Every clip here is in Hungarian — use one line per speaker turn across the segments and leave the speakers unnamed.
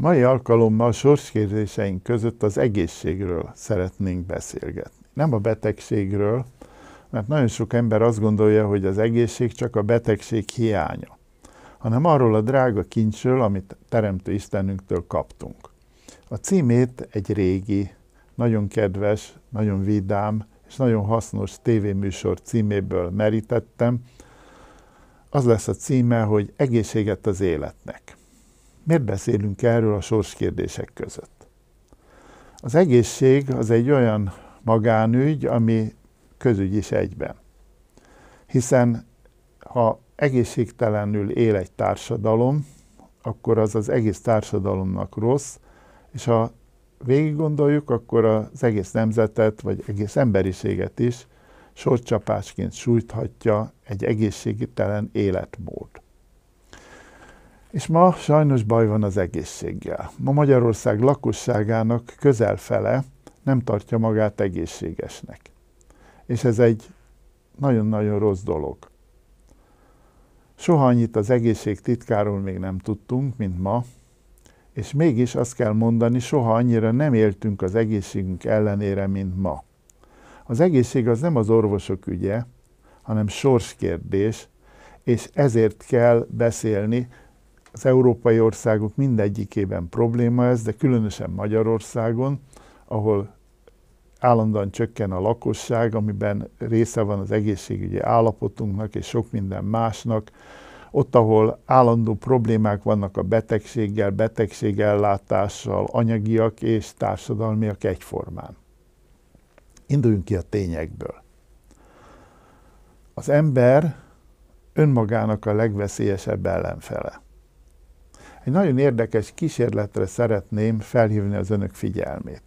A mai alkalommal sorskérzeseink között az egészségről szeretnénk beszélgetni. Nem a betegségről, mert nagyon sok ember azt gondolja, hogy az egészség csak a betegség hiánya, hanem arról a drága kincsről, amit Teremtő Istenünktől kaptunk. A címét egy régi, nagyon kedves, nagyon vidám és nagyon hasznos tévéműsor címéből merítettem. Az lesz a címe, hogy egészséget az életnek. Miért beszélünk erről a sorskérdések között? Az egészség az egy olyan magánügy, ami közügy is egyben. Hiszen ha egészségtelenül él egy társadalom, akkor az az egész társadalomnak rossz, és ha végig gondoljuk, akkor az egész nemzetet, vagy egész emberiséget is sorcsapásként sújthatja egy egészségtelen életmód. És ma sajnos baj van az egészséggel. Ma Magyarország lakosságának közel fele nem tartja magát egészségesnek. És ez egy nagyon-nagyon rossz dolog. Soha annyit az egészség titkáról még nem tudtunk, mint ma, és mégis azt kell mondani, soha annyira nem éltünk az egészségünk ellenére, mint ma. Az egészség az nem az orvosok ügye, hanem sorskérdés, és ezért kell beszélni az európai országok mindegyikében probléma ez, de különösen Magyarországon, ahol állandóan csökken a lakosság, amiben része van az egészségügyi állapotunknak és sok minden másnak. Ott, ahol állandó problémák vannak a betegséggel, betegségellátással, anyagiak és társadalmiak egyformán. Induljunk ki a tényekből. Az ember önmagának a legveszélyesebb ellenfele. Egy nagyon érdekes kísérletre szeretném felhívni az önök figyelmét.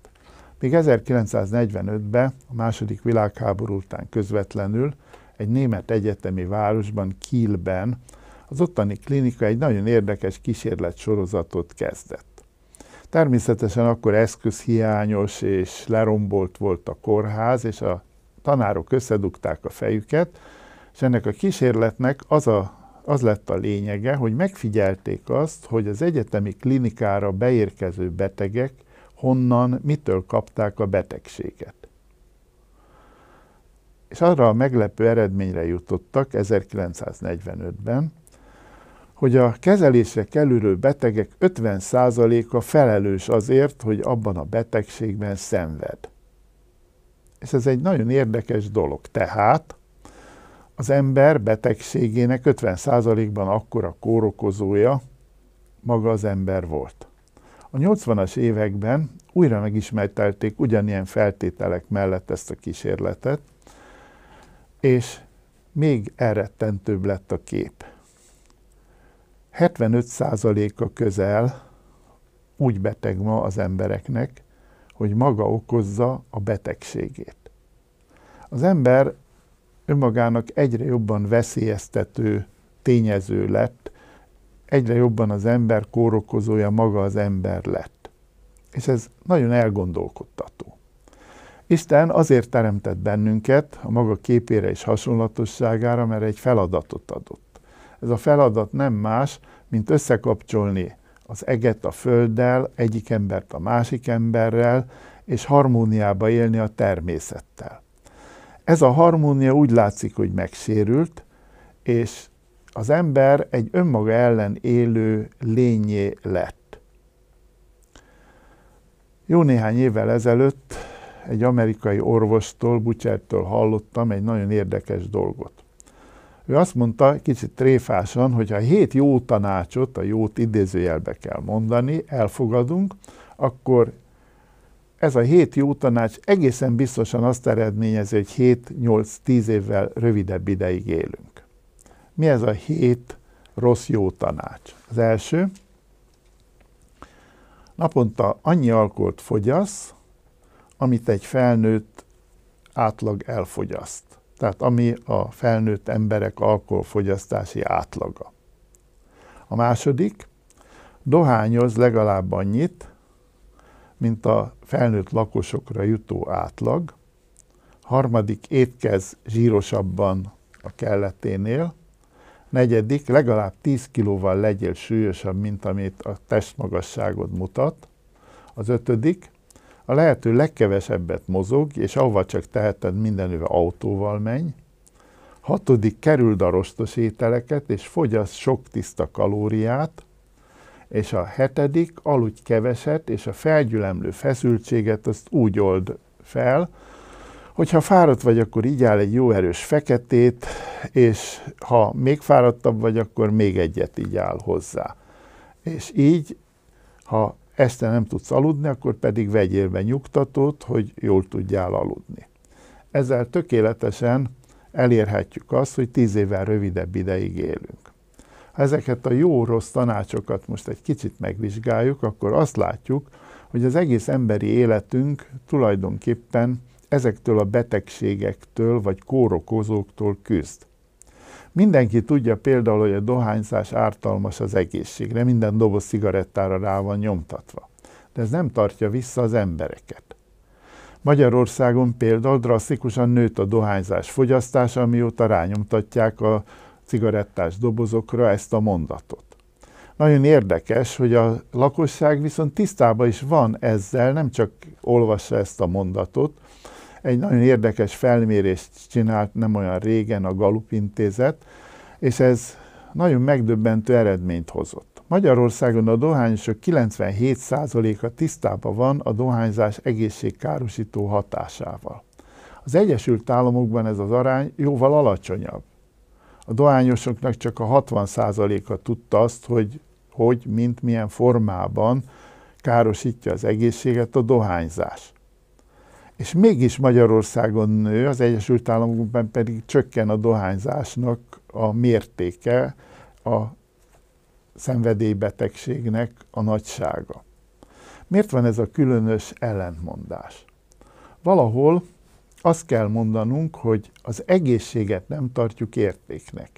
Még 1945-ben, a második világháború után közvetlenül egy német egyetemi városban, Kielben, az ottani klinika egy nagyon érdekes kísérlet sorozatot kezdett. Természetesen akkor eszközhiányos és lerombolt volt a kórház, és a tanárok összedugták a fejüket, és ennek a kísérletnek az a az lett a lényege, hogy megfigyelték azt, hogy az egyetemi klinikára beérkező betegek honnan, mitől kapták a betegséget. És arra a meglepő eredményre jutottak 1945-ben, hogy a kezelésre kerülő betegek 50%-a felelős azért, hogy abban a betegségben szenved. És ez egy nagyon érdekes dolog. Tehát az ember betegségének 50%-ban akkora kórokozója maga az ember volt. A 80-as években újra megismertelték ugyanilyen feltételek mellett ezt a kísérletet, és még elrettentőbb lett a kép. 75%-a közel úgy beteg ma az embereknek, hogy maga okozza a betegségét. Az ember önmagának egyre jobban veszélyeztető tényező lett, egyre jobban az ember kórokozója maga az ember lett. És ez nagyon elgondolkodtató. Isten azért teremtett bennünket a maga képére és hasonlatosságára, mert egy feladatot adott. Ez a feladat nem más, mint összekapcsolni az eget a földdel, egyik embert a másik emberrel, és harmóniába élni a természettel. Ez a harmónia úgy látszik, hogy megsérült, és az ember egy önmaga ellen élő lényé lett. Jó néhány évvel ezelőtt egy amerikai orvostól, Bucsertől hallottam egy nagyon érdekes dolgot. Ő azt mondta kicsit tréfásan, hogy ha hét jó tanácsot, a jót idézőjelbe kell mondani, elfogadunk, akkor ez a hét jó tanács egészen biztosan azt eredményezi, hogy 7-8-10 évvel rövidebb ideig élünk. Mi ez a hét rossz jó tanács? Az első, naponta annyi alkoholt fogyasz, amit egy felnőtt átlag elfogyaszt. Tehát ami a felnőtt emberek alkoholfogyasztási átlaga. A második, dohányoz legalább annyit, mint a felnőtt lakosokra jutó átlag, harmadik étkez zsírosabban a kelleténél, negyedik legalább 10 kilóval legyél súlyosabb, mint amit a testmagasságod mutat, az ötödik a lehető legkevesebbet mozog, és ahova csak teheted, mindenüve autóval menj, hatodik kerüld a rostos ételeket, és fogyasz sok tiszta kalóriát, és a hetedik aludj keveset, és a felgyülemlő feszültséget azt úgy old fel, hogyha fáradt vagy, akkor így áll egy jó erős feketét, és ha még fáradtabb vagy, akkor még egyet így áll hozzá. És így, ha este nem tudsz aludni, akkor pedig vegyél be nyugtatót, hogy jól tudjál aludni. Ezzel tökéletesen elérhetjük azt, hogy tíz évvel rövidebb ideig élünk. Ha ezeket a jó-rossz tanácsokat most egy kicsit megvizsgáljuk, akkor azt látjuk, hogy az egész emberi életünk tulajdonképpen ezektől a betegségektől vagy kórokozóktól küzd. Mindenki tudja például, hogy a dohányzás ártalmas az egészségre, minden doboz cigarettára rá van nyomtatva. De ez nem tartja vissza az embereket. Magyarországon például drasztikusan nőtt a dohányzás fogyasztása, amióta rányomtatják a cigarettás dobozokra ezt a mondatot. Nagyon érdekes, hogy a lakosság viszont tisztában is van ezzel, nem csak olvassa ezt a mondatot. Egy nagyon érdekes felmérést csinált nem olyan régen a Galup intézet, és ez nagyon megdöbbentő eredményt hozott. Magyarországon a dohányosok 97%-a tisztában van a dohányzás egészségkárosító hatásával. Az Egyesült Államokban ez az arány jóval alacsonyabb a dohányosoknak csak a 60%-a tudta azt, hogy, hogy mint milyen formában károsítja az egészséget a dohányzás. És mégis Magyarországon nő, az Egyesült Államokban pedig csökken a dohányzásnak a mértéke, a szenvedélybetegségnek a nagysága. Miért van ez a különös ellentmondás? Valahol azt kell mondanunk, hogy az egészséget nem tartjuk értéknek.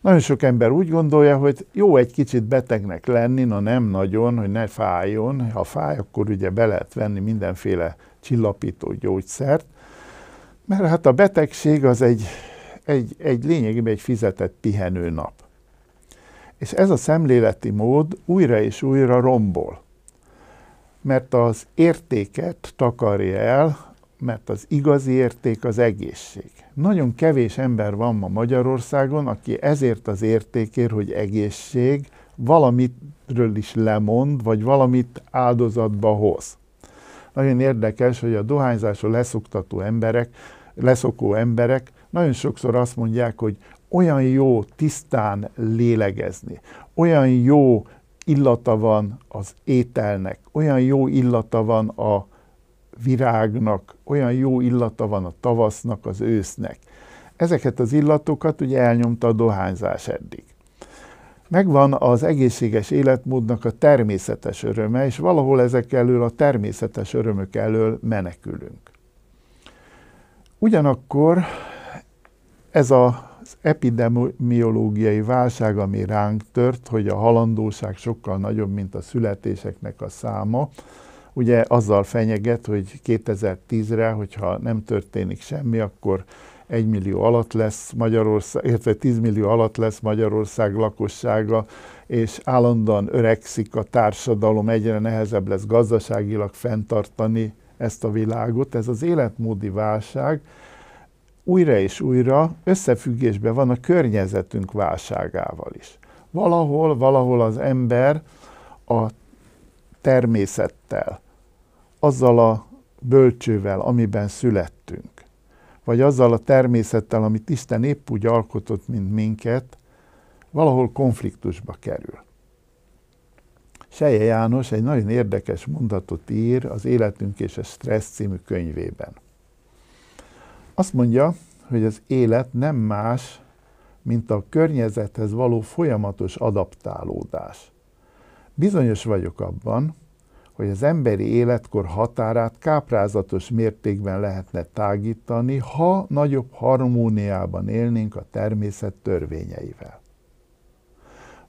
Nagyon sok ember úgy gondolja, hogy jó egy kicsit betegnek lenni, na nem nagyon, hogy ne fájjon. Ha fáj, akkor ugye be lehet venni mindenféle csillapító gyógyszert, mert hát a betegség az egy, egy, egy lényegében egy fizetett pihenő nap. És ez a szemléleti mód újra és újra rombol, mert az értéket takarja el mert az igazi érték az egészség. Nagyon kevés ember van ma Magyarországon, aki ezért az értékért, hogy egészség, valamitről is lemond, vagy valamit áldozatba hoz. Nagyon érdekes, hogy a dohányzásról leszoktató emberek, leszokó emberek nagyon sokszor azt mondják, hogy olyan jó tisztán lélegezni, olyan jó illata van az ételnek, olyan jó illata van a, virágnak, olyan jó illata van a tavasznak, az ősznek. Ezeket az illatokat ugye elnyomta a dohányzás eddig. Megvan az egészséges életmódnak a természetes öröme, és valahol ezek elől a természetes örömök elől menekülünk. Ugyanakkor ez az epidemiológiai válság, ami ránk tört, hogy a halandóság sokkal nagyobb, mint a születéseknek a száma, ugye azzal fenyeget, hogy 2010-re, hogyha nem történik semmi, akkor 1 millió alatt lesz Magyarország, illetve 10 millió alatt lesz Magyarország lakossága, és állandóan öregszik a társadalom, egyre nehezebb lesz gazdaságilag fenntartani ezt a világot. Ez az életmódi válság újra és újra összefüggésben van a környezetünk válságával is. Valahol, valahol az ember a természettel, azzal a bölcsővel, amiben születtünk, vagy azzal a természettel, amit Isten épp úgy alkotott, mint minket, valahol konfliktusba kerül. Seje János egy nagyon érdekes mondatot ír az Életünk és a Stressz című könyvében. Azt mondja, hogy az élet nem más, mint a környezethez való folyamatos adaptálódás. Bizonyos vagyok abban, hogy az emberi életkor határát káprázatos mértékben lehetne tágítani, ha nagyobb harmóniában élnénk a természet törvényeivel.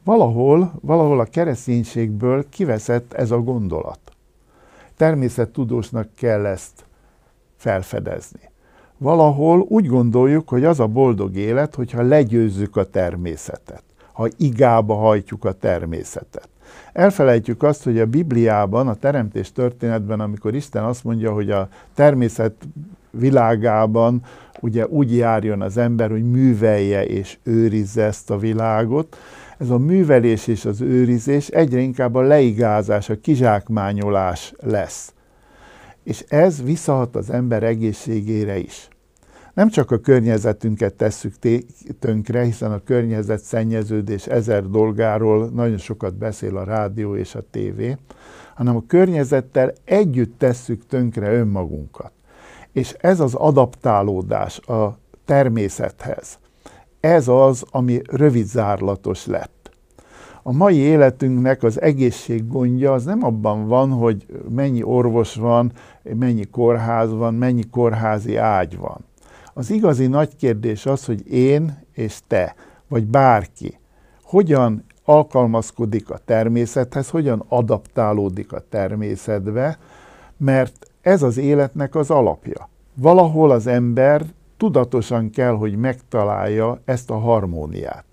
Valahol, valahol a kereszténységből kiveszett ez a gondolat. Természettudósnak kell ezt felfedezni. Valahol úgy gondoljuk, hogy az a boldog élet, hogyha legyőzzük a természetet, ha igába hajtjuk a természetet Elfelejtjük azt, hogy a Bibliában, a teremtés történetben, amikor Isten azt mondja, hogy a természet világában ugye úgy járjon az ember, hogy művelje és őrizze ezt a világot, ez a művelés és az őrizés egyre inkább a leigázás, a kizsákmányolás lesz. És ez visszahat az ember egészségére is nem csak a környezetünket tesszük tönkre, hiszen a környezet szennyeződés ezer dolgáról nagyon sokat beszél a rádió és a tévé, hanem a környezettel együtt tesszük tönkre önmagunkat. És ez az adaptálódás a természethez, ez az, ami rövid zárlatos lett. A mai életünknek az egészség gondja az nem abban van, hogy mennyi orvos van, mennyi kórház van, mennyi kórházi ágy van az igazi nagy kérdés az, hogy én és te, vagy bárki, hogyan alkalmazkodik a természethez, hogyan adaptálódik a természetbe, mert ez az életnek az alapja. Valahol az ember tudatosan kell, hogy megtalálja ezt a harmóniát.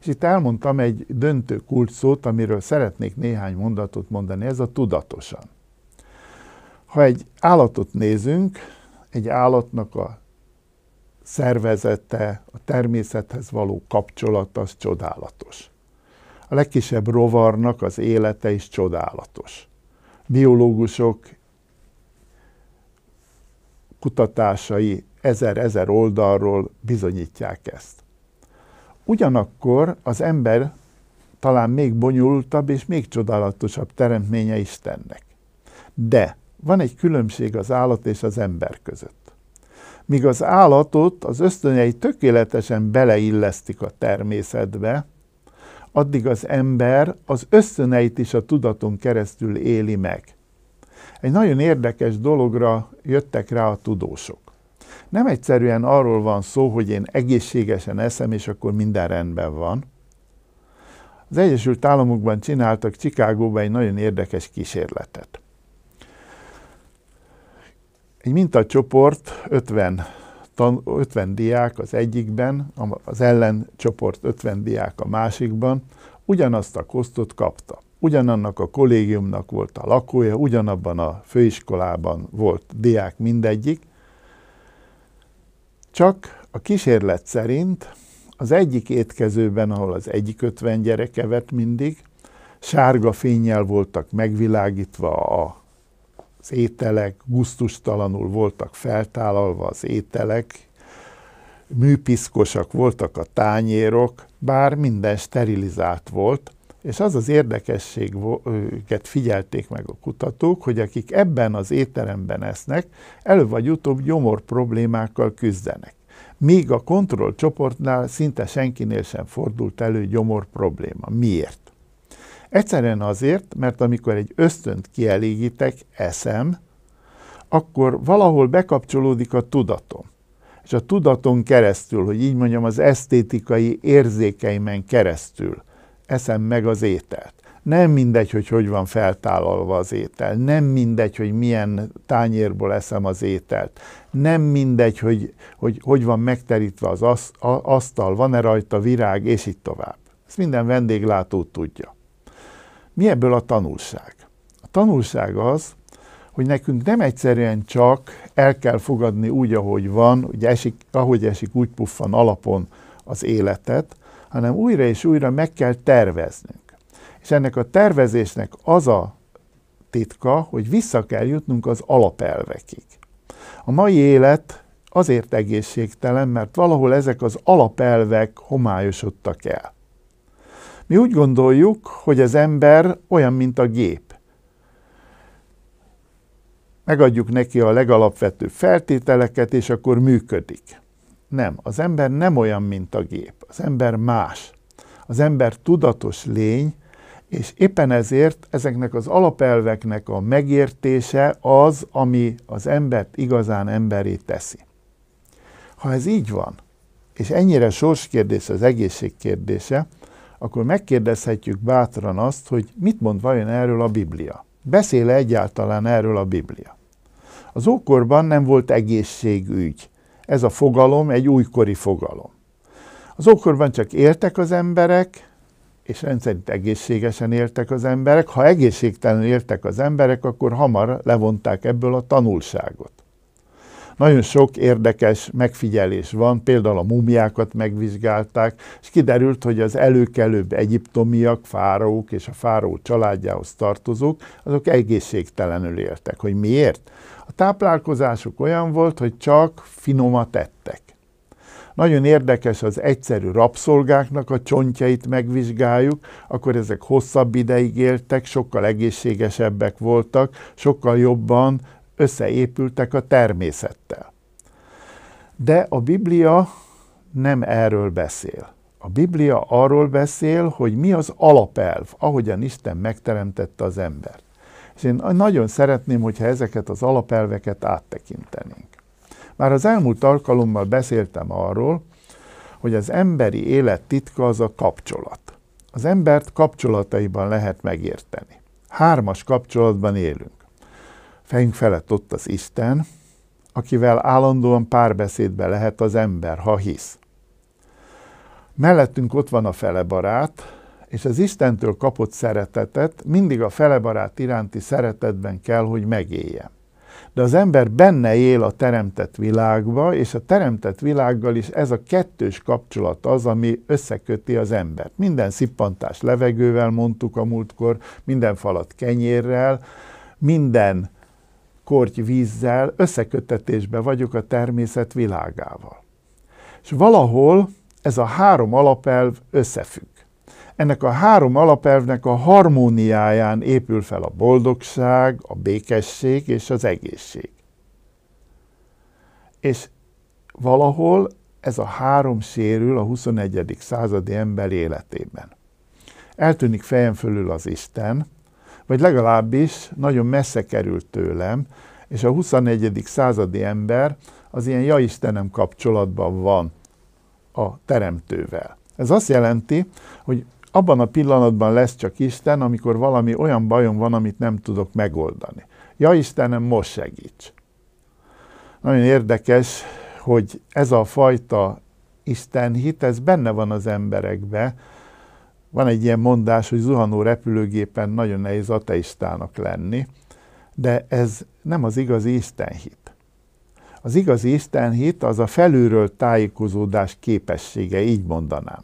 És itt elmondtam egy döntő kulcsszót, amiről szeretnék néhány mondatot mondani, ez a tudatosan. Ha egy állatot nézünk, egy állatnak a szervezete, a természethez való kapcsolat az csodálatos. A legkisebb rovarnak az élete is csodálatos. Biológusok kutatásai ezer-ezer oldalról bizonyítják ezt. Ugyanakkor az ember talán még bonyolultabb és még csodálatosabb teremtménye Istennek. De van egy különbség az állat és az ember között míg az állatot az ösztönei tökéletesen beleillesztik a természetbe, addig az ember az ösztöneit is a tudaton keresztül éli meg. Egy nagyon érdekes dologra jöttek rá a tudósok. Nem egyszerűen arról van szó, hogy én egészségesen eszem, és akkor minden rendben van. Az Egyesült Államokban csináltak Csikágóban egy nagyon érdekes kísérletet. Egy mintacsoport 50, tan, 50 diák az egyikben, az ellencsoport 50 diák a másikban, ugyanazt a kosztot kapta. Ugyanannak a kollégiumnak volt a lakója, ugyanabban a főiskolában volt diák mindegyik, csak a kísérlet szerint az egyik étkezőben, ahol az egyik 50 gyerek evett mindig, sárga fényjel voltak megvilágítva a az ételek, guztustalanul voltak feltálalva az ételek, műpiszkosak voltak a tányérok, bár minden sterilizált volt, és az az érdekességet figyelték meg a kutatók, hogy akik ebben az étteremben esznek, előbb vagy utóbb gyomor problémákkal küzdenek. Míg a kontrollcsoportnál szinte senkinél sem fordult elő gyomor probléma. Miért? Egyszerűen azért, mert amikor egy ösztönt kielégítek, eszem, akkor valahol bekapcsolódik a tudatom. És a tudaton keresztül, hogy így mondjam, az esztétikai érzékeimen keresztül eszem meg az ételt. Nem mindegy, hogy hogy van feltálalva az étel, nem mindegy, hogy milyen tányérból eszem az ételt, nem mindegy, hogy hogy, hogy van megterítve az asztal, van-e rajta virág, és így tovább. Ezt minden vendéglátó tudja. Mi ebből a tanulság? A tanulság az, hogy nekünk nem egyszerűen csak el kell fogadni úgy, ahogy van, hogy esik, ahogy esik, úgy puffan alapon az életet, hanem újra és újra meg kell terveznünk. És ennek a tervezésnek az a titka, hogy vissza kell jutnunk az alapelvekig. A mai élet azért egészségtelen, mert valahol ezek az alapelvek homályosodtak el. Mi úgy gondoljuk, hogy az ember olyan, mint a gép. Megadjuk neki a legalapvetőbb feltételeket, és akkor működik. Nem, az ember nem olyan, mint a gép. Az ember más. Az ember tudatos lény, és éppen ezért ezeknek az alapelveknek a megértése az, ami az embert igazán emberé teszi. Ha ez így van, és ennyire sorskérdés az egészség kérdése, akkor megkérdezhetjük bátran azt, hogy mit mond vajon erről a Biblia? beszél egyáltalán erről a Biblia? Az ókorban nem volt egészségügy. Ez a fogalom egy újkori fogalom. Az ókorban csak éltek az emberek, és rendszerint egészségesen éltek az emberek. Ha egészségtelenül éltek az emberek, akkor hamar levonták ebből a tanulságot. Nagyon sok érdekes megfigyelés van, például a mumiákat megvizsgálták, és kiderült, hogy az előkelőbb egyiptomiak, fáraók és a fáraó családjához tartozók, azok egészségtelenül éltek. Hogy miért? A táplálkozásuk olyan volt, hogy csak finomat ettek. Nagyon érdekes az egyszerű rabszolgáknak a csontjait megvizsgáljuk, akkor ezek hosszabb ideig éltek, sokkal egészségesebbek voltak, sokkal jobban összeépültek a természettel. De a Biblia nem erről beszél. A Biblia arról beszél, hogy mi az alapelv, ahogyan Isten megteremtette az embert. És én nagyon szeretném, hogyha ezeket az alapelveket áttekintenénk. Már az elmúlt alkalommal beszéltem arról, hogy az emberi élet titka az a kapcsolat. Az embert kapcsolataiban lehet megérteni. Hármas kapcsolatban élünk. Fejünk felett ott az Isten, akivel állandóan párbeszédbe lehet az ember, ha hisz. Mellettünk ott van a felebarát, és az Istentől kapott szeretetet mindig a felebarát iránti szeretetben kell, hogy megélje. De az ember benne él a teremtett világba, és a teremtett világgal is ez a kettős kapcsolat az, ami összeköti az embert. Minden szippantás levegővel mondtuk a múltkor, minden falat kenyérrel, minden korty vízzel összeköttetésbe vagyok a természet világával. És valahol ez a három alapelv összefügg. Ennek a három alapelvnek a harmóniáján épül fel a boldogság, a békesség és az egészség. És valahol ez a három sérül a 21. századi ember életében. Eltűnik fejem fölül az Isten, vagy legalábbis nagyon messze került tőlem, és a 24. századi ember az ilyen ja Istenem kapcsolatban van a teremtővel. Ez azt jelenti, hogy abban a pillanatban lesz csak Isten, amikor valami olyan bajom van, amit nem tudok megoldani. Ja Istenem, most segíts! Nagyon érdekes, hogy ez a fajta Isten hit, ez benne van az emberekbe, van egy ilyen mondás, hogy zuhanó repülőgépen nagyon nehéz ateistának lenni, de ez nem az igazi istenhit. Az igazi istenhit az a felülről tájékozódás képessége, így mondanám.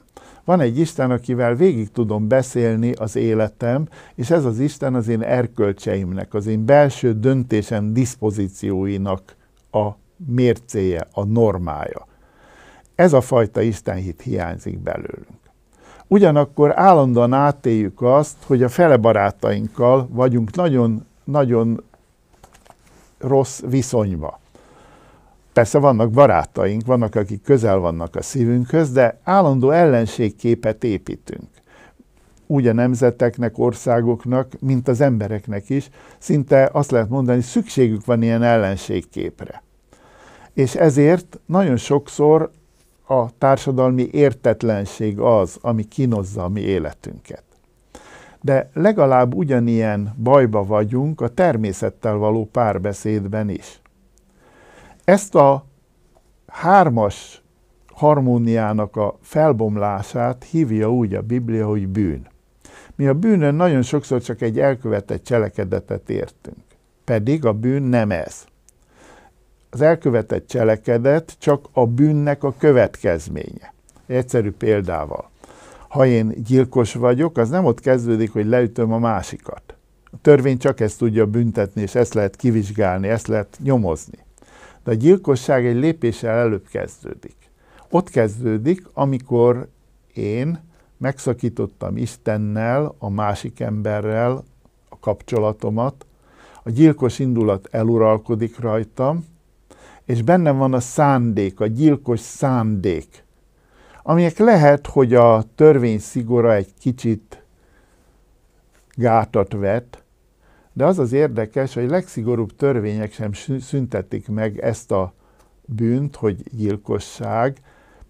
Van egy Isten, akivel végig tudom beszélni az életem, és ez az Isten az én erkölcseimnek, az én belső döntésem diszpozícióinak a mércéje, a normája. Ez a fajta Istenhit hiányzik belőlünk ugyanakkor állandóan átéljük azt, hogy a fele barátainkkal vagyunk nagyon, nagyon rossz viszonyba. Persze vannak barátaink, vannak, akik közel vannak a szívünkhöz, de állandó ellenségképet építünk. Úgy a nemzeteknek, országoknak, mint az embereknek is, szinte azt lehet mondani, szükségük van ilyen ellenségképre. És ezért nagyon sokszor a társadalmi értetlenség az, ami kinozza a mi életünket. De legalább ugyanilyen bajba vagyunk a természettel való párbeszédben is. Ezt a hármas harmóniának a felbomlását hívja úgy a Biblia, hogy bűn. Mi a bűnön nagyon sokszor csak egy elkövetett cselekedetet értünk. Pedig a bűn nem ez az elkövetett cselekedet csak a bűnnek a következménye. Egyszerű példával. Ha én gyilkos vagyok, az nem ott kezdődik, hogy leütöm a másikat. A törvény csak ezt tudja büntetni, és ezt lehet kivizsgálni, ezt lehet nyomozni. De a gyilkosság egy lépéssel előbb kezdődik. Ott kezdődik, amikor én megszakítottam Istennel, a másik emberrel a kapcsolatomat, a gyilkos indulat eluralkodik rajtam, és benne van a szándék, a gyilkos szándék, amelyek lehet, hogy a törvény szigora egy kicsit gátat vet, de az az érdekes, hogy a legszigorúbb törvények sem szüntetik meg ezt a bűnt, hogy gyilkosság,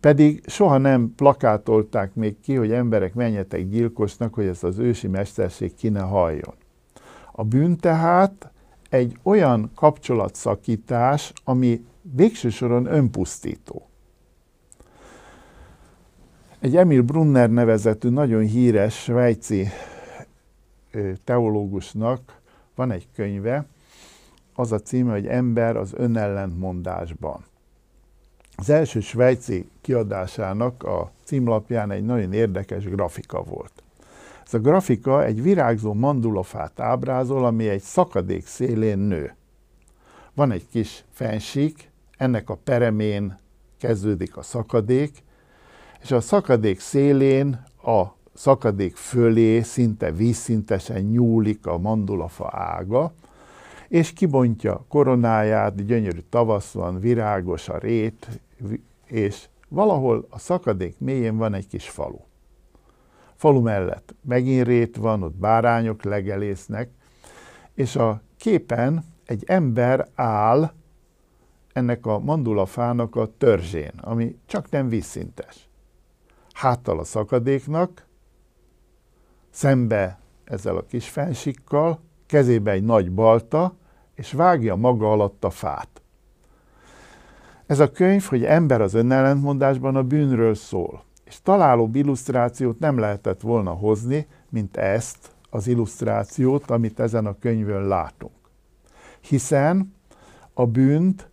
pedig soha nem plakátolták még ki, hogy emberek menjetek gyilkosnak, hogy ezt az ősi mesterség ki ne halljon. A bűn tehát egy olyan kapcsolatszakítás, ami végső soron önpusztító. Egy Emil Brunner nevezetű, nagyon híres svájci teológusnak van egy könyve, az a címe, hogy Ember az önellentmondásban. Az első svájci kiadásának a címlapján egy nagyon érdekes grafika volt. Ez a grafika egy virágzó mandulafát ábrázol, ami egy szakadék szélén nő. Van egy kis fensík, ennek a peremén kezdődik a szakadék, és a szakadék szélén a szakadék fölé szinte vízszintesen nyúlik a mandulafa ága, és kibontja koronáját, gyönyörű tavasz van, virágos a rét, és valahol a szakadék mélyén van egy kis falu. Falu mellett megint rét van, ott bárányok legelésznek, és a képen egy ember áll ennek a mandulafának a törzsén, ami csak nem vízszintes. Háttal a szakadéknak, szembe ezzel a kis fensikkal, kezébe egy nagy balta, és vágja maga alatt a fát. Ez a könyv, hogy ember az önellentmondásban a bűnről szól, és találóbb illusztrációt nem lehetett volna hozni, mint ezt az illusztrációt, amit ezen a könyvön látunk. Hiszen a bűnt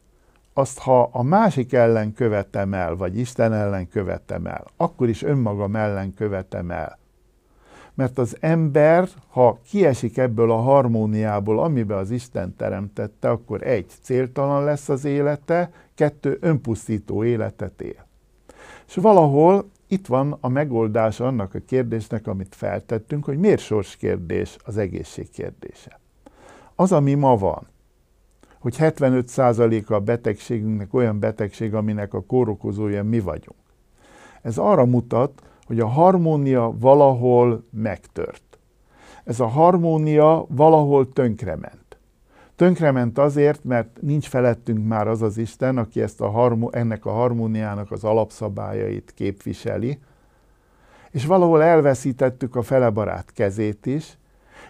azt ha a másik ellen követem el, vagy Isten ellen követem el, akkor is önmagam ellen követem el. Mert az ember, ha kiesik ebből a harmóniából, amiben az Isten teremtette, akkor egy, céltalan lesz az élete, kettő, önpusztító életet él. És valahol itt van a megoldás annak a kérdésnek, amit feltettünk, hogy miért sorskérdés az egészség kérdése. Az, ami ma van, hogy 75%-a a betegségünknek olyan betegség, aminek a kórokozója mi vagyunk. Ez arra mutat, hogy a harmónia valahol megtört. Ez a harmónia valahol tönkrement. Tönkrement azért, mert nincs felettünk már az az Isten, aki ezt a harmo- ennek a harmóniának az alapszabályait képviseli, és valahol elveszítettük a felebarát kezét is,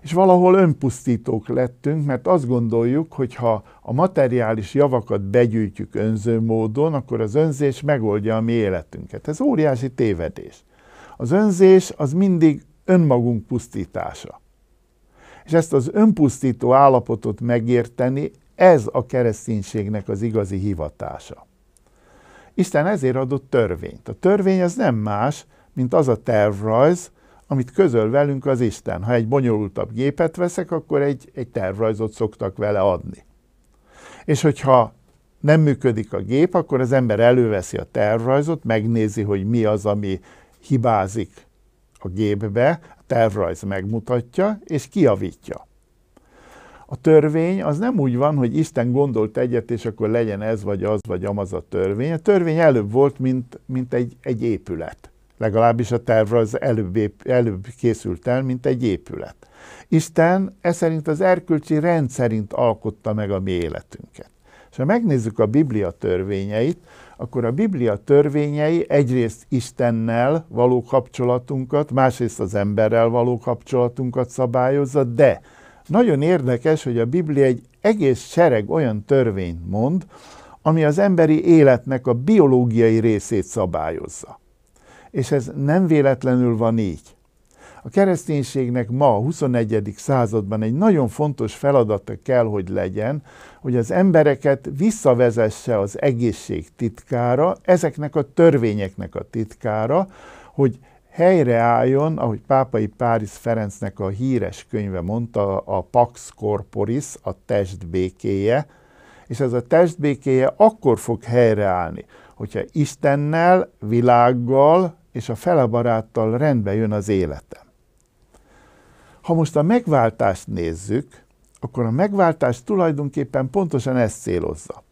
és valahol önpusztítók lettünk, mert azt gondoljuk, hogy ha a materiális javakat begyűjtjük önző módon, akkor az önzés megoldja a mi életünket. Ez óriási tévedés. Az önzés az mindig önmagunk pusztítása. És ezt az önpusztító állapotot megérteni, ez a kereszténységnek az igazi hivatása. Isten ezért adott törvényt. A törvény az nem más, mint az a tervrajz, amit közöl velünk az Isten. Ha egy bonyolultabb gépet veszek, akkor egy, egy tervrajzot szoktak vele adni. És hogyha nem működik a gép, akkor az ember előveszi a tervrajzot, megnézi, hogy mi az, ami hibázik a gépbe, a tervrajz megmutatja, és kiavítja. A törvény az nem úgy van, hogy Isten gondolt egyet, és akkor legyen ez, vagy az, vagy amaz a törvény. A törvény előbb volt, mint, mint egy, egy épület legalábbis a terv az előbb, előbb készült el, mint egy épület. Isten e szerint az erkölcsi rendszerint alkotta meg a mi életünket. És ha megnézzük a Biblia törvényeit, akkor a Biblia törvényei egyrészt Istennel való kapcsolatunkat, másrészt az emberrel való kapcsolatunkat szabályozza, de nagyon érdekes, hogy a Biblia egy egész sereg olyan törvényt mond, ami az emberi életnek a biológiai részét szabályozza és ez nem véletlenül van így. A kereszténységnek ma a XXI. században egy nagyon fontos feladata kell, hogy legyen, hogy az embereket visszavezesse az egészség titkára, ezeknek a törvényeknek a titkára, hogy helyreálljon, ahogy Pápai Páris Ferencnek a híres könyve mondta, a Pax Corporis, a test békéje, és ez a test békéje akkor fog helyreállni, hogyha Istennel, világgal és a felebaráttal rendbe jön az életem. Ha most a megváltást nézzük, akkor a megváltás tulajdonképpen pontosan ezt célozza.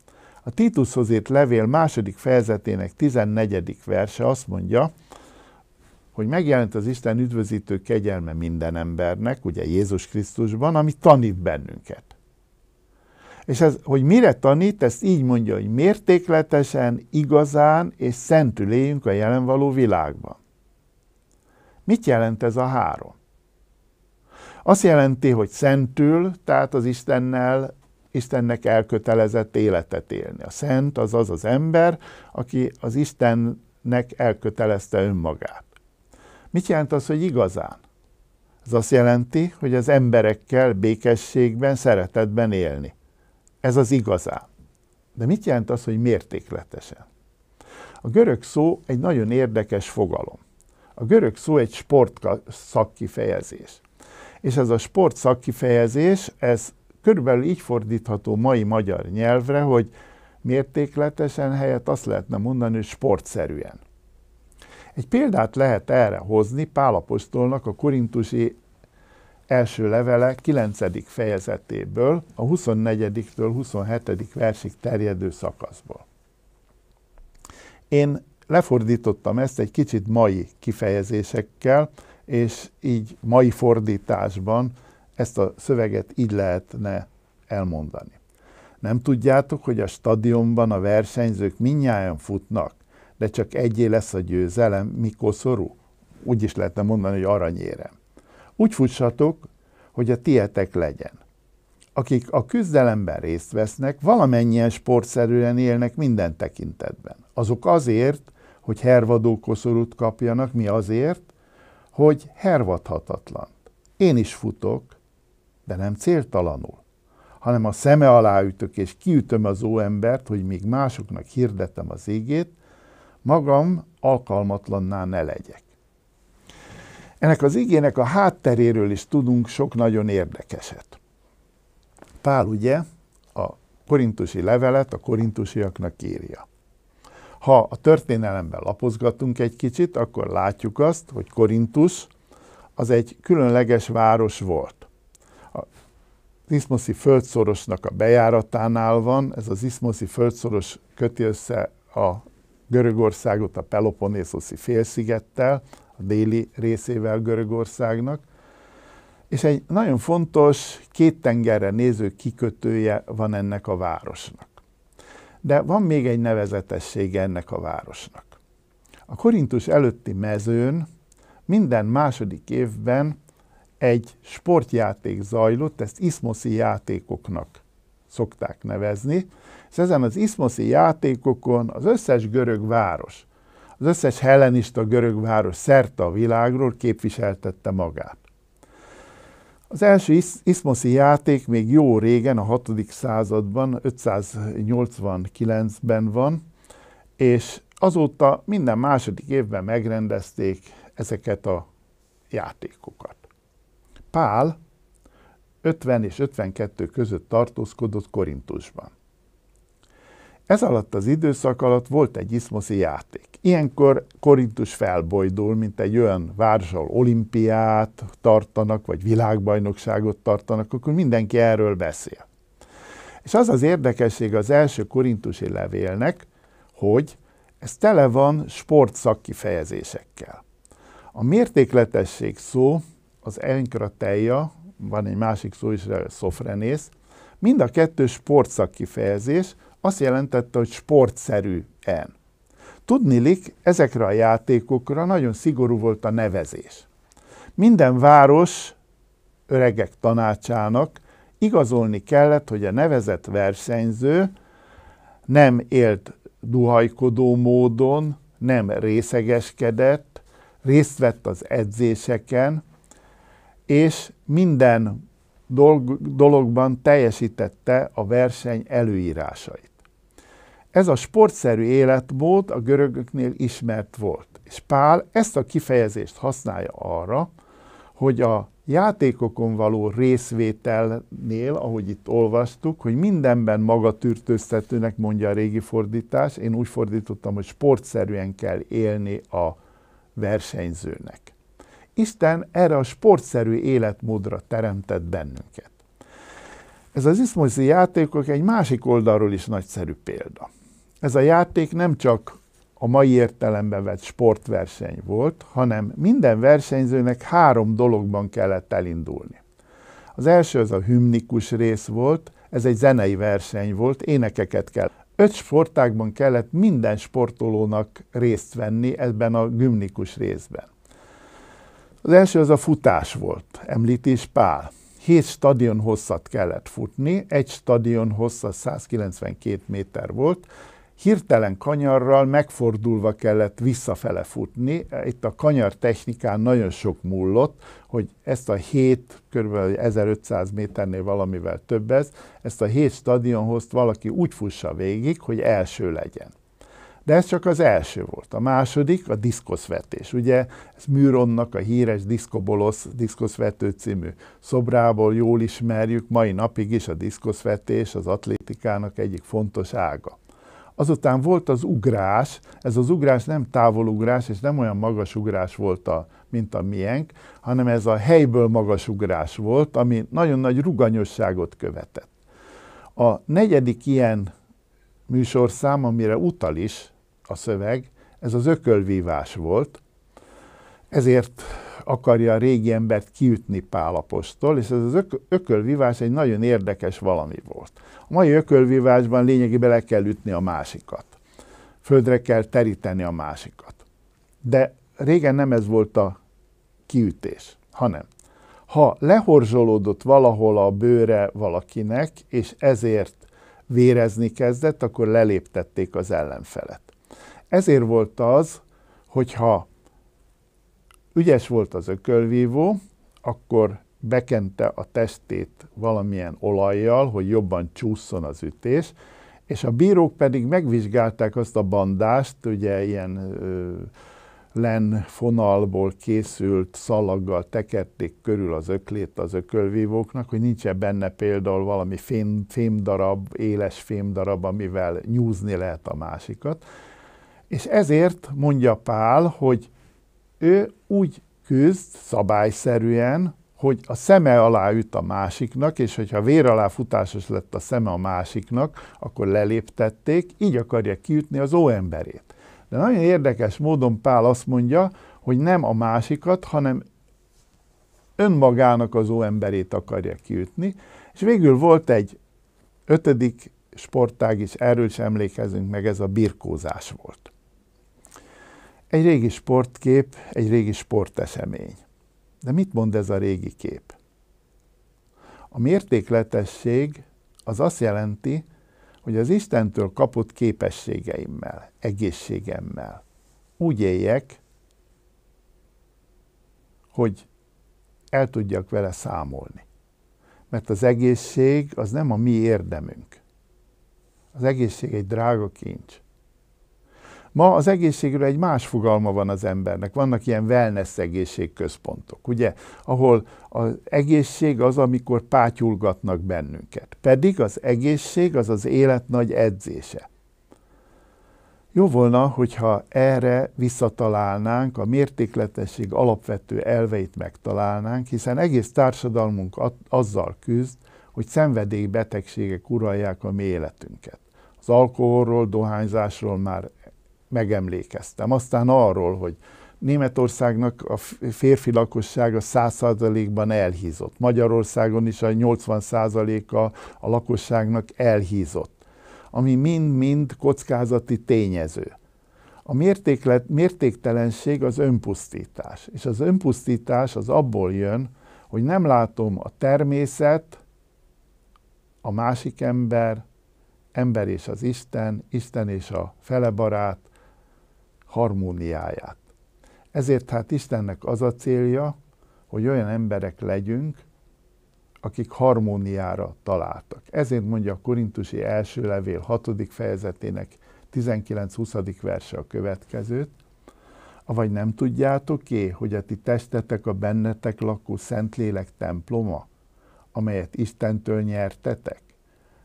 A Titushoz írt levél második fejezetének 14. verse azt mondja, hogy megjelent az Isten üdvözítő kegyelme minden embernek, ugye Jézus Krisztusban, ami tanít bennünket. És ez, hogy mire tanít, ezt így mondja, hogy mértékletesen, igazán és szentül éljünk a jelen való világban. Mit jelent ez a három? Azt jelenti, hogy szentül, tehát az Istennel, Istennek elkötelezett életet élni. A szent az az az ember, aki az Istennek elkötelezte önmagát. Mit jelent az, hogy igazán? Ez azt jelenti, hogy az emberekkel békességben, szeretetben élni. Ez az igazá. De mit jelent az, hogy mértékletesen? A görög szó egy nagyon érdekes fogalom. A görög szó egy sport szakkifejezés. És ez a sport szakkifejezés, ez körülbelül így fordítható mai magyar nyelvre, hogy mértékletesen helyett azt lehetne mondani, hogy sportszerűen. Egy példát lehet erre hozni Pálapostolnak a korintusi első levele 9. fejezetéből, a 24-től 27. versig terjedő szakaszból. Én lefordítottam ezt egy kicsit mai kifejezésekkel, és így mai fordításban ezt a szöveget így lehetne elmondani. Nem tudjátok, hogy a stadionban a versenyzők minnyáján futnak, de csak egyé lesz a győzelem, mikor szorú? Úgy is lehetne mondani, hogy aranyérem. Úgy fussatok, hogy a tietek legyen. Akik a küzdelemben részt vesznek, valamennyien sportszerűen élnek minden tekintetben. Azok azért, hogy hervadó koszorút kapjanak, mi azért, hogy hervadhatatlan. Én is futok, de nem céltalanul, hanem a szeme alá ütök és kiütöm az óembert, hogy még másoknak hirdetem az égét, magam alkalmatlanná ne legyek. Ennek az igének a hátteréről is tudunk sok nagyon érdekeset. Pál ugye a korintusi levelet a korintusiaknak írja. Ha a történelemben lapozgatunk egy kicsit, akkor látjuk azt, hogy Korintus az egy különleges város volt. A iszmoszi földszorosnak a bejáratánál van, ez az iszmoszi földszoros köti össze a Görögországot a Peloponészoszi félszigettel, a déli részével Görögországnak, és egy nagyon fontos két tengerre néző kikötője van ennek a városnak. De van még egy nevezetessége ennek a városnak. A Korintus előtti mezőn minden második évben egy sportjáték zajlott, ezt iszmoszi játékoknak szokták nevezni, és ezen az iszmoszi játékokon az összes görög város, az összes hellenista görög város szerte a világról képviseltette magát. Az első iszmoszi játék még jó régen, a 6. században, 589-ben van, és azóta minden második évben megrendezték ezeket a játékokat. Pál 50 és 52 között tartózkodott Korintusban. Ez alatt az időszak alatt volt egy iszmoszi játék. Ilyenkor Korintus felbolydul, mint egy olyan város, ahol olimpiát tartanak, vagy világbajnokságot tartanak, akkor mindenki erről beszél. És az az érdekesség az első korintusi levélnek, hogy ez tele van sportszakkifejezésekkel. A mértékletesség szó, az enkratelja, van egy másik szó is, szofrenész, mind a kettő kifejezés, azt jelentette, hogy sportszerűen. Tudnilik, ezekre a játékokra nagyon szigorú volt a nevezés. Minden város öregek tanácsának igazolni kellett, hogy a nevezett versenyző nem élt duhajkodó módon, nem részegeskedett, részt vett az edzéseken, és minden dolog, dologban teljesítette a verseny előírásait. Ez a sportszerű életmód a görögöknél ismert volt. És Pál ezt a kifejezést használja arra, hogy a játékokon való részvételnél, ahogy itt olvastuk, hogy mindenben magatűrtőztetőnek mondja a régi fordítás, én úgy fordítottam, hogy sportszerűen kell élni a versenyzőnek. Isten erre a sportszerű életmódra teremtett bennünket. Ez az iszmozi játékok egy másik oldalról is nagyszerű példa. Ez a játék nem csak a mai értelemben vett sportverseny volt, hanem minden versenyzőnek három dologban kellett elindulni. Az első az a hümnikus rész volt, ez egy zenei verseny volt, énekeket kell. Öt sportágban kellett minden sportolónak részt venni ebben a gümnikus részben. Az első az a futás volt, említés Pál. Hét stadion hosszat kellett futni, egy stadion hossza 192 méter volt, hirtelen kanyarral megfordulva kellett visszafele futni. Itt a kanyar technikán nagyon sok múlott, hogy ezt a hét, kb. 1500 méternél valamivel több ez, ezt a hét stadionhozt valaki úgy fussa végig, hogy első legyen. De ez csak az első volt. A második a diszkoszvetés. Ugye ez Műronnak a híres Diszkobolosz diszkoszvető című szobrából jól ismerjük, mai napig is a diszkoszvetés az atlétikának egyik fontos ága. Azután volt az ugrás, ez az ugrás nem távolugrás, és nem olyan magas ugrás volt, a, mint a miénk, hanem ez a helyből magas ugrás volt, ami nagyon nagy ruganyosságot követett. A negyedik ilyen műsorszám, amire utal is a szöveg, ez az ökölvívás volt, ezért akarja a régi embert kiütni Pálapostól, és ez az ök- ökölvívás egy nagyon érdekes valami volt. A mai ökölvívásban lényegében le kell ütni a másikat. Földre kell teríteni a másikat. De régen nem ez volt a kiütés, hanem ha lehorzsolódott valahol a bőre valakinek, és ezért vérezni kezdett, akkor leléptették az ellenfelet. Ezért volt az, hogyha Ügyes volt az ökölvívó, akkor bekente a testét valamilyen olajjal, hogy jobban csúszson az ütés, és a bírók pedig megvizsgálták azt a bandást, ugye ilyen ö, len fonalból készült szalaggal tekerték körül az öklét az ökölvívóknak, hogy nincs -e benne például valami fém, fémdarab, éles fémdarab, amivel nyúzni lehet a másikat. És ezért mondja Pál, hogy ő úgy küzd szabályszerűen, hogy a szeme alá üt a másiknak, és hogyha vér alá futásos lett a szeme a másiknak, akkor leléptették, így akarja kiütni az óemberét. De nagyon érdekes módon Pál azt mondja, hogy nem a másikat, hanem önmagának az óemberét akarja kiütni, és végül volt egy ötödik sportág is, erről is emlékezünk meg, ez a birkózás volt. Egy régi sportkép, egy régi sportesemény. De mit mond ez a régi kép? A mértékletesség az azt jelenti, hogy az Istentől kapott képességeimmel, egészségemmel úgy éljek, hogy el tudjak vele számolni. Mert az egészség az nem a mi érdemünk. Az egészség egy drága kincs. Ma az egészségről egy más fogalma van az embernek. Vannak ilyen wellness egészségközpontok, ugye? Ahol az egészség az, amikor pátyulgatnak bennünket. Pedig az egészség az az élet nagy edzése. Jó volna, hogyha erre visszatalálnánk, a mértékletesség alapvető elveit megtalálnánk, hiszen egész társadalmunk azzal küzd, hogy szenvedélybetegségek uralják a mi életünket. Az alkoholról, dohányzásról már megemlékeztem. Aztán arról, hogy Németországnak a férfi lakossága 100%-ban elhízott. Magyarországon is a 80%-a a lakosságnak elhízott. Ami mind-mind kockázati tényező. A mértéklet, mértéktelenség az önpusztítás. És az önpusztítás az abból jön, hogy nem látom a természet, a másik ember, ember és az Isten, Isten és a felebarát, harmóniáját. Ezért hát Istennek az a célja, hogy olyan emberek legyünk, akik harmóniára találtak. Ezért mondja a korintusi első levél 6. fejezetének 19-20. verse a következőt. Avagy nem tudjátok-é, hogy a ti testetek a bennetek lakó Szentlélek temploma, amelyet Istentől nyertetek?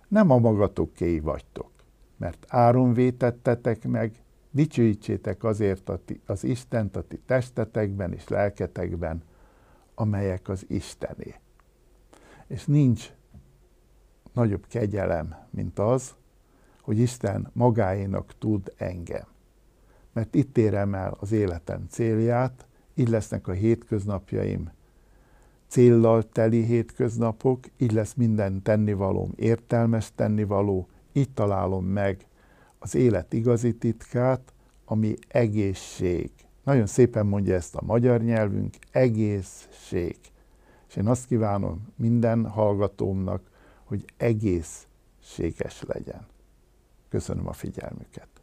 Nem a magatoké vagytok, mert áron vétettetek meg, Dicsőítsétek azért a ti, az Istent a ti testetekben és lelketekben, amelyek az Istené. És nincs nagyobb kegyelem, mint az, hogy Isten magáénak tud engem. Mert itt érem el az életem célját, így lesznek a hétköznapjaim céllal teli hétköznapok, így lesz minden tennivalóm értelmes tennivaló, így találom meg az élet igazi titkát, ami egészség. Nagyon szépen mondja ezt a magyar nyelvünk, egészség. És én azt kívánom minden hallgatómnak, hogy egészséges legyen. Köszönöm a figyelmüket.